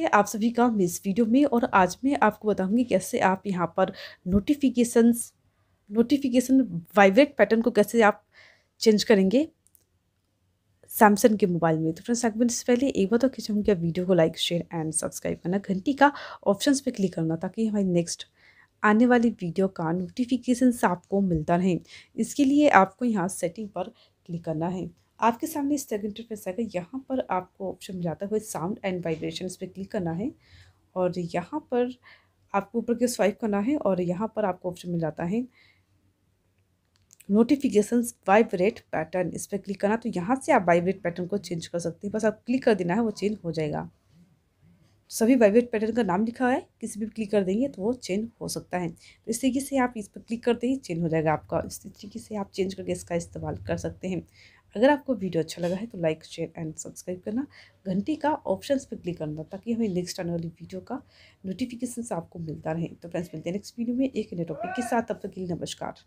है आप सभी का इस वीडियो में और आज मैं आपको बताऊंगी कैसे आप यहाँ पर नोटिफिकेशंस नोटिफिकेशन वाइब्रेट पैटर्न को कैसे आप चेंज करेंगे सैमसंग के मोबाइल में तो फ्रेंड्स सेगमेंट इससे पहले एक बार तो खिंचाऊँ क्या वीडियो को लाइक शेयर एंड सब्सक्राइब करना घंटी का ऑप्शन पर क्लिक करना ताकि हमारी नेक्स्ट आने वाली वीडियो का नोटिफिकेशन आपको मिलता रहे इसके लिए आपको यहाँ सेटिंग पर क्लिक करना है आपके सामने इस तक इंटरफेस आएगा यहाँ पर आपको ऑप्शन मिल जाता है साउंड एंड वाइब्रेशन इस पर क्लिक करना है और यहाँ पर आपको ऊपर के स्वाइप करना है और यहाँ पर आपको ऑप्शन मिल जाता है नोटिफिकेशन वाइब्रेट पैटर्न इस पर क्लिक करना तो यहाँ से आप वाइब्रेट पैटर्न को चेंज कर सकते हैं बस आप क्लिक कर देना है वो चेंज हो जाएगा सभी वाइब्रेट पैटर्न का नाम लिखा है किसी भी क्लिक कर देंगे तो वो चेंज हो सकता है तो इस तरीके से आप इस पर क्लिक करते ही चेंज हो जाएगा आपका इस तरीके से आप चेंज करके इसका इस्तेमाल कर सकते हैं अगर आपको वीडियो अच्छा लगा है तो लाइक शेयर एंड सब्सक्राइब करना घंटी का ऑप्शंस पर क्लिक करना ताकि हमें नेक्स्ट आने वाली वीडियो का नोटिफिकेशन आपको मिलता रहे तो फ्रेंड्स मिलते हैं नेक्स्ट वीडियो में एक नए टॉपिक के साथ तब तक के लिए नमस्कार